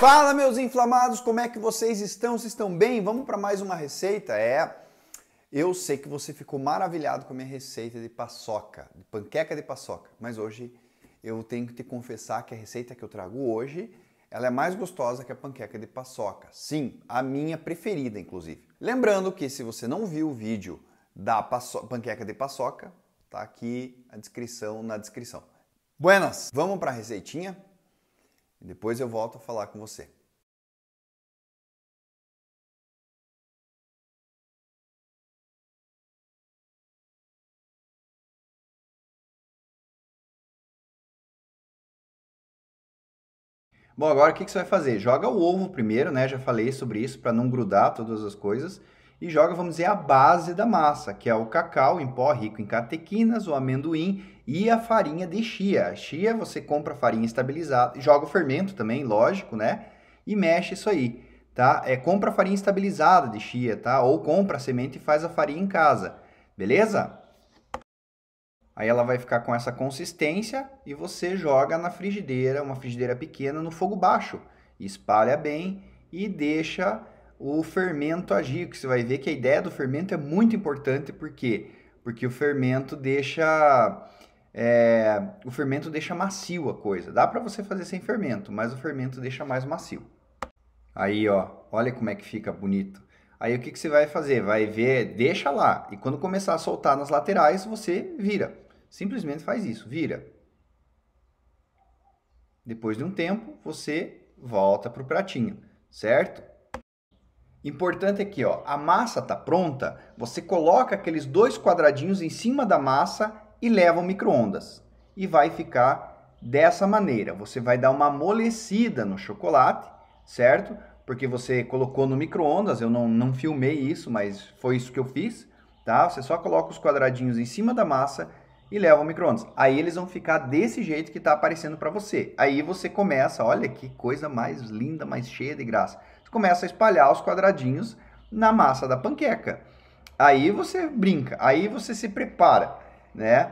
Fala meus inflamados, como é que vocês estão? Vocês estão bem? Vamos para mais uma receita? É, eu sei que você ficou maravilhado com a minha receita de paçoca, de panqueca de paçoca, mas hoje eu tenho que te confessar que a receita que eu trago hoje, ela é mais gostosa que a panqueca de paçoca. Sim, a minha preferida inclusive. Lembrando que se você não viu o vídeo da panqueca de paçoca, tá aqui a descrição na descrição. Buenas, vamos para a receitinha? E depois eu volto a falar com você. Bom, agora o que, você vai fazer? Joga o ovo primeiro, né? Já falei sobre isso, para não grudar todas as coisas. E joga, vamos dizer, a base da massa, que é o cacau em pó rico em catequinas, o amendoim e a farinha de chia. A chia você compra farinha estabilizada, joga o fermento também, lógico, né? E mexe isso aí, tá? É compra farinha estabilizada de chia, tá? Ou compra a semente e faz a farinha em casa, beleza? Aí ela vai ficar com essa consistência e você joga na frigideira, uma frigideira pequena, no fogo baixo. Espalha bem e deixa o fermento agir, que você vai ver que a ideia do fermento é muito importante, por quê? Porque o fermento deixa é, o fermento deixa macio a coisa. Dá para você fazer sem fermento, mas o fermento deixa mais macio. Aí, ó, olha como é que fica bonito. Aí o que, que você vai fazer? Vai ver, deixa lá. E quando começar a soltar nas laterais, você vira. Simplesmente faz isso, vira. Depois de um tempo, você volta para o pratinho, certo? Importante aqui, é ó, a massa está pronta, você coloca aqueles dois quadradinhos em cima da massa e leva ao micro-ondas. E vai ficar dessa maneira. Você vai dar uma amolecida no chocolate, certo? Porque você colocou no micro-ondas, eu não, não filmei isso, mas foi isso que eu fiz, tá? Você só coloca os quadradinhos em cima da massa e leva ao micro-ondas. Aí eles vão ficar desse jeito que está aparecendo para você. Aí você começa, olha que coisa mais linda, mais cheia de graça. Você começa a espalhar os quadradinhos na massa da panqueca. Aí você brinca, aí você se prepara, né?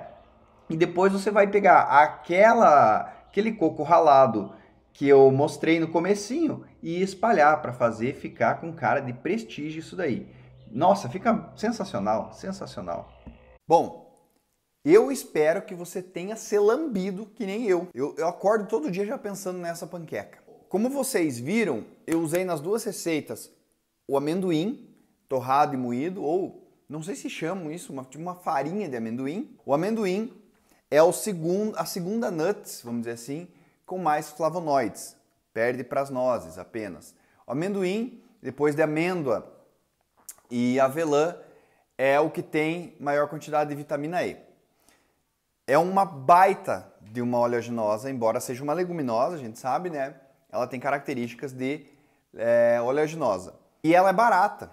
E depois você vai pegar aquela, aquele coco ralado que eu mostrei no comecinho e espalhar para fazer ficar com cara de prestígio isso daí. Nossa, fica sensacional, sensacional. Bom, eu espero que você tenha se lambido que nem eu. eu. Eu acordo todo dia já pensando nessa panqueca. Como vocês viram, eu usei nas duas receitas o amendoim torrado e moído, ou não sei se chamam isso, uma, tipo uma farinha de amendoim, o amendoim é o segundo, a segunda nuts, vamos dizer assim, com mais flavonoides. Perde para as nozes apenas. O amendoim, depois de amêndoa e avelã, é o que tem maior quantidade de vitamina E. É uma baita de uma oleaginosa, embora seja uma leguminosa, a gente sabe, né? Ela tem características de é, oleaginosa. E ela é barata,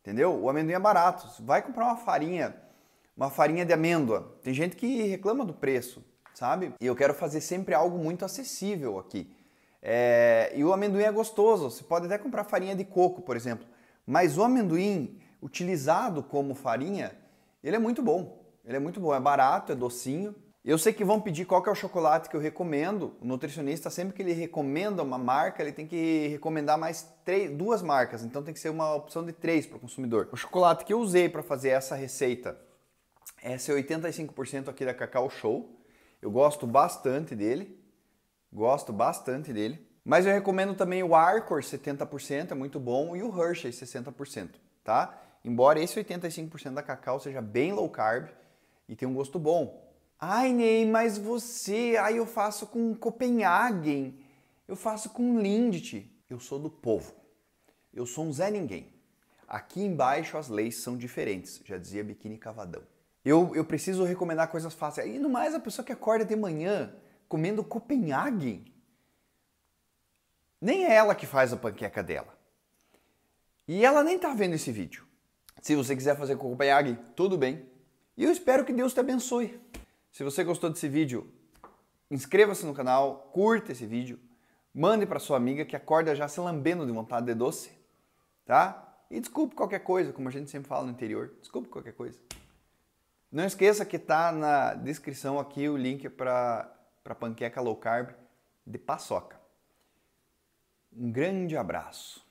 entendeu? O amendoim é barato. Vai comprar uma farinha uma farinha de amêndoa. Tem gente que reclama do preço, sabe? E eu quero fazer sempre algo muito acessível aqui. É... E o amendoim é gostoso, você pode até comprar farinha de coco, por exemplo. Mas o amendoim utilizado como farinha, ele é muito bom. Ele é muito bom, é barato, é docinho. Eu sei que vão pedir qual que é o chocolate que eu recomendo. O nutricionista, sempre que ele recomenda uma marca, ele tem que recomendar mais três, duas marcas. Então tem que ser uma opção de três para o consumidor. O chocolate que eu usei para fazer essa receita essa é 85% aqui da Cacau Show. Eu gosto bastante dele. Gosto bastante dele. Mas eu recomendo também o Arcor 70%, é muito bom, e o Hershey 60%, tá? Embora esse 85% da cacau seja bem low carb e tenha um gosto bom. Ai, Ney, mas você, ai eu faço com Copenhagen, eu faço com Lindt. Eu sou do povo. Eu sou um Zé Ninguém. Aqui embaixo as leis são diferentes, já dizia Biquíni Cavadão. Eu, eu preciso recomendar coisas fáceis. E no mais, a pessoa que acorda de manhã comendo Copenhague, nem é ela que faz a panqueca dela. E ela nem tá vendo esse vídeo. Se você quiser fazer com Copenhague, tudo bem. E eu espero que Deus te abençoe. Se você gostou desse vídeo, inscreva-se no canal, curta esse vídeo, mande para sua amiga que acorda já se lambendo de vontade de doce, tá? E desculpe qualquer coisa, como a gente sempre fala no interior, desculpe qualquer coisa. Não esqueça que está na descrição aqui o link para panqueca low carb de paçoca. Um grande abraço.